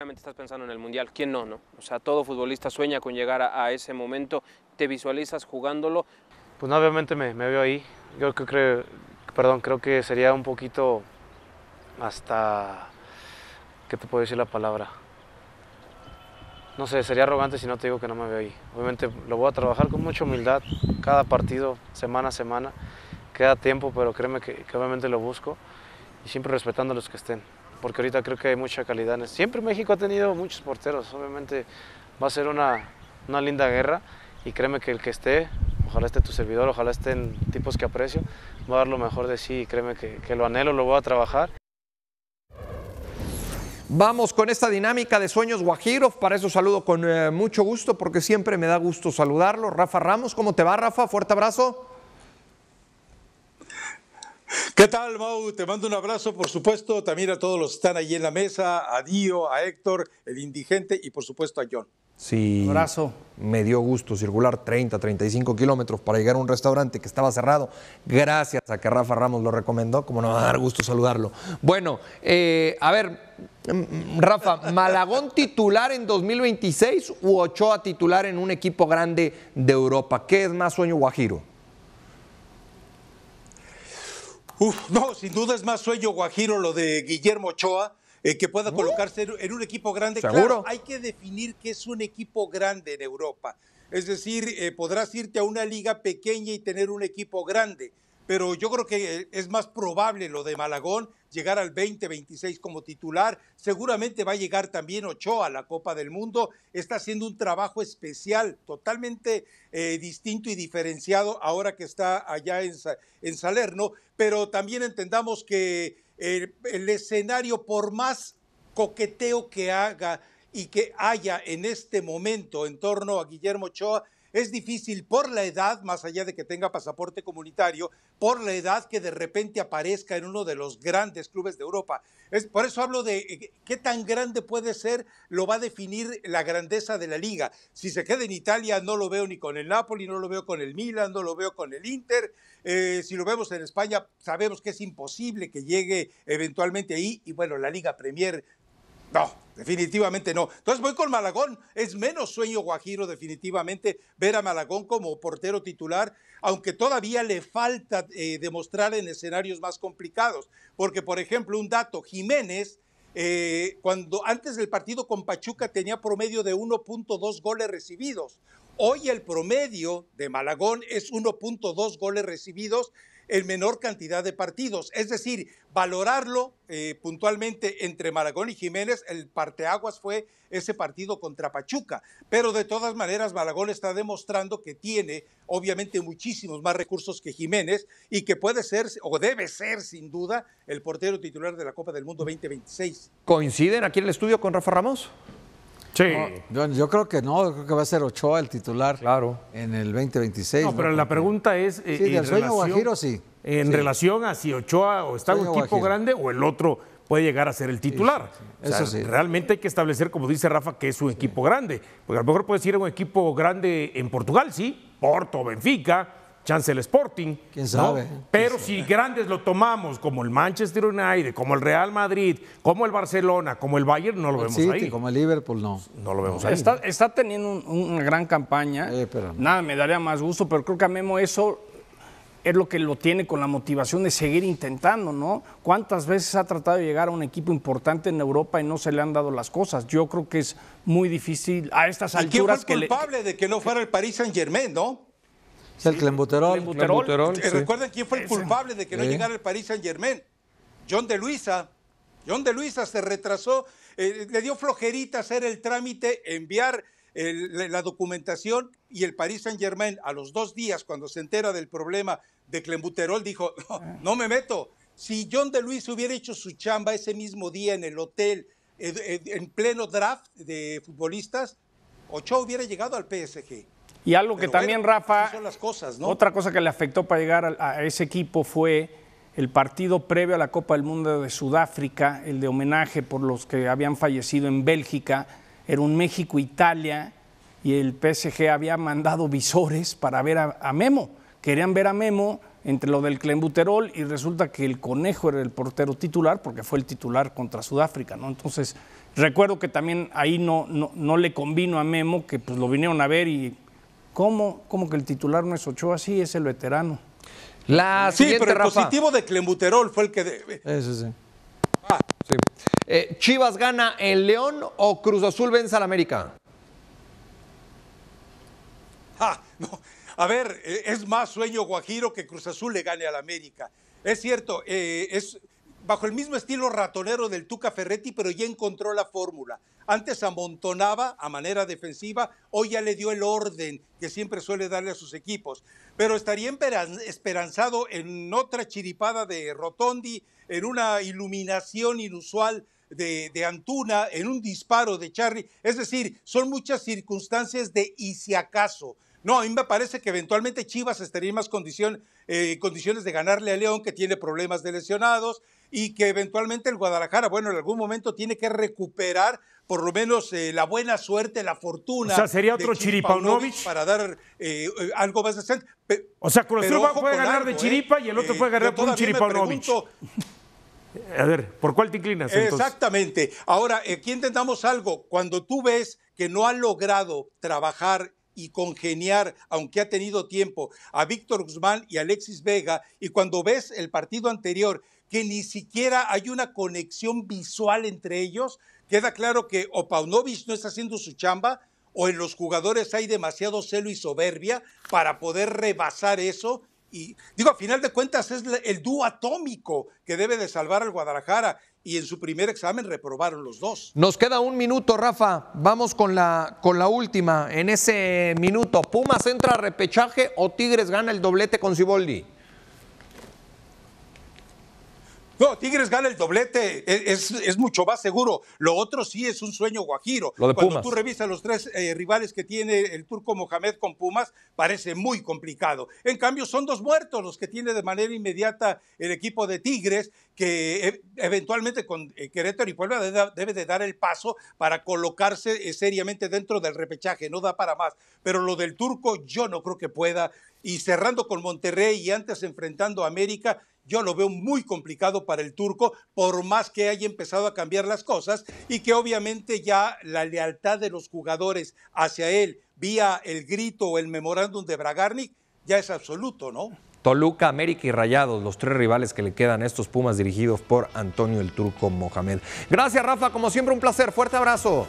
Obviamente estás pensando en el Mundial, ¿quién no, no? O sea, todo futbolista sueña con llegar a, ese momento, ¿te visualizas jugándolo? Pues no, obviamente me, veo ahí, yo creo, perdón, creo que sería un poquito hasta, ¿qué te puedo decir la palabra? No sé, sería arrogante si no te digo que no me veo ahí. Obviamente lo voy a trabajar con mucha humildad, cada partido, semana a semana, queda tiempo, pero créeme que, que obviamente lo busco y siempre respetando a los que estén porque ahorita creo que hay mucha calidad. Siempre México ha tenido muchos porteros, obviamente va a ser una, linda guerra y créeme que el que esté, ojalá esté tu servidor, ojalá estén tipos que aprecio, va a dar lo mejor de sí y créeme que, lo anhelo, lo voy a trabajar. Vamos con esta dinámica de sueños Guajiro, Para eso saludo con eh, mucho gusto porque siempre me da gusto saludarlo. Rafa Ramos, ¿cómo te va, Rafa? Fuerte abrazo. ¿Qué tal, Mau? Te mando un abrazo, por supuesto, también a todos los que están ahí en la mesa, a Dio, a Héctor, el indigente y por supuesto a John. Sí. Un abrazo. Me dio gusto circular 30, 35 kilómetros para llegar a un restaurante que estaba cerrado. Gracias a que Rafa Ramos lo recomendó, como no va a dar gusto saludarlo. Bueno, eh, a ver, mm, mm, Rafa, ¿Malagón titular en 2026 u Ochoa titular en un equipo grande de Europa? ¿Qué es más sueño guajiro? Uf, no, sin duda es más sueño guajiro lo de Guillermo Ochoa, eh, que pueda mm. colocarse en, un equipo grande. Claro, hay que definir qué es un equipo grande en Europa. Es decir, eh, podrás irte a una liga pequeña y tener un equipo grande pero yo creo que eh, es más probable lo de Malagón llegar al 20-26 como titular. Seguramente va a llegar también Ochoa a la Copa del Mundo. Está haciendo un trabajo especial, totalmente eh, distinto y diferenciado ahora que está allá en, Salerno. Pero también entendamos que el, eh, el escenario, por más coqueteo que haga y que haya en este momento en torno a Guillermo Ochoa, es difícil por la edad, más allá de que tenga pasaporte comunitario, por la edad que de repente aparezca en uno de los grandes clubes de Europa. por eso hablo de eh, qué tan grande puede ser, lo va a definir la grandeza de la liga. Si se queda en Italia, no lo veo ni con el Napoli, no lo veo con el Milan, no lo veo con el Inter. Eh, si lo vemos en España, sabemos que es imposible que llegue eventualmente ahí. Y bueno, la Liga Premier no, definitivamente no. Entonces voy con Malagón. Es menos sueño guajiro definitivamente ver a Malagón como portero titular, aunque todavía le falta eh, demostrar en escenarios más complicados. Porque, por ejemplo, un dato, Jiménez... Eh, cuando antes del partido con Pachuca tenía promedio de 1.2 goles recibidos. Hoy el promedio de Malagón es 1.2 goles recibidos en menor cantidad de partidos. Es decir, valorarlo eh, puntualmente entre Maragón y Jiménez, el parteaguas fue ese partido contra Pachuca. Pero de todas maneras, Maragón está demostrando que tiene, obviamente, muchísimos más recursos que Jiménez y que puede ser, o debe ser, sin duda, el portero titular de la Copa del Mundo 2026. ¿Coinciden aquí en el estudio con Rafa Ramos? Sí. yo creo que no, creo que va a ser Ochoa el titular claro. en el 2026. No, pero la pregunta es... sí, eh, sueño giro, sí. En relación a si Ochoa o está un equipo grande o el otro puede llegar a ser el titular. eso sí. Realmente hay que establecer, como dice Rafa, que es un equipo grande. Porque a lo mejor puede ir un equipo grande en Portugal, sí, Porto, Benfica, chance Sporting. ¿Quién sabe? Pero si grandes lo tomamos, como el Manchester United, como el Real Madrid, como el Barcelona, como el Bayern, no lo vemos ahí. Como el Liverpool, no. No lo vemos ahí. Está, teniendo una gran campaña. Eh, Nada, me daría más gusto, pero creo que a Memo eso es lo que lo tiene con la motivación de seguir intentando, ¿no? ¿Cuántas veces ha tratado de llegar a un equipo importante en Europa y no se le han dado las cosas? Yo creo que es muy difícil a estas alturas. ¿Quién fue el culpable de que no fuera el Paris Saint Germain, no? el Clembuterol. Recuerden quién fue el culpable de que no llegara el Paris Saint Germain. John de Luisa. John de Luisa se retrasó, eh, le dio flojerita hacer el trámite, enviar la documentación y el Paris Saint Germain a los dos días cuando se entera del problema de Clembuterol dijo, no, me meto. Si John de Luisa hubiera hecho su chamba ese mismo día en el hotel, eh, eh, en pleno draft de futbolistas, Ochoa hubiera llegado al PSG. Y algo que también, Rafa, otra cosa que le afectó para llegar a, ese equipo fue el partido previo a la Copa del Mundo de Sudáfrica, el de homenaje por los que habían fallecido en Bélgica, era un México-Italia y el PSG había mandado visores para ver a, Memo. Querían ver a Memo entre lo del Clembuterol y resulta que el Conejo era el portero titular porque fue el titular contra Sudáfrica, ¿no? Entonces, recuerdo que también ahí no, no, no le convino a Memo, que pues lo vinieron a ver y ¿Cómo? que el titular no es Ochoa? Sí, es el veterano. La sí, pero el positivo de Clembuterol fue el que... De... sí. Ah. sí. Eh, ¿Chivas gana en León o Cruz Azul vence al América? Ah, A ver, eh, es más sueño Guajiro que Cruz Azul le gane al América. Es cierto, eh, es, bajo el mismo estilo ratonero del Tuca Ferretti, pero ya encontró la fórmula. Antes amontonaba a manera defensiva, hoy ya le dio el orden que siempre suele darle a sus equipos. Pero estaría esperanzado en otra chiripada de Rotondi, en una iluminación inusual de, Antuna, en un disparo de Charlie. Es decir, son muchas circunstancias de y si acaso. No, a mí me parece que eventualmente Chivas estaría en más condición, eh, condiciones de ganarle a León, que tiene problemas de lesionados, y que eventualmente el Guadalajara, bueno, en algún momento tiene que recuperar por lo menos eh, la buena suerte, la fortuna. O sea, sería otro Chiripaunovic. Para dar eh, eh, algo más decente. o sea, Cruz puede ganar de Chiripa y el otro puede ganar por un Chiripaunovic. A ver, ¿por cuál te inclinas? Exactamente. Ahora, aquí entendamos algo. Cuando tú ves que no ha logrado trabajar y congeniar, aunque ha tenido tiempo, a Víctor Guzmán y Alexis Vega. Y cuando ves el partido anterior, que ni siquiera hay una conexión visual entre ellos, queda claro que o Paunovic no está haciendo su chamba, o en los jugadores hay demasiado celo y soberbia para poder rebasar eso y digo, a final de cuentas es el dúo atómico que debe de salvar al Guadalajara y en su primer examen reprobaron los dos. Nos queda un minuto, Rafa. Vamos con la, con la última. En ese minuto, ¿Pumas entra a repechaje o Tigres gana el doblete con Ciboldi? No, Tigres gana el doblete, e, es, mucho más seguro. Lo otro sí es un sueño guajiro. Cuando tú revisas los tres eh, rivales que tiene el turco Mohamed con Pumas, parece muy complicado. En cambio, son dos muertos los que tiene de manera inmediata el equipo de Tigres, que eh, eventualmente con eh, Querétaro y Puebla debe, debe, de dar el paso para colocarse seriamente dentro del repechaje, no da para más. Pero lo del turco yo no creo que pueda. Y cerrando con Monterrey y antes enfrentando a América, yo lo veo muy complicado para el turco, por más que haya empezado a cambiar las cosas y que obviamente ya la lealtad de los jugadores hacia él vía el grito o el memorándum de Bragarnik ya es absoluto, ¿no? Toluca, América y Rayados, los tres rivales que le quedan a estos Pumas dirigidos por Antonio el Turco Mohamed. Gracias, Rafa, como siempre un placer, fuerte abrazo.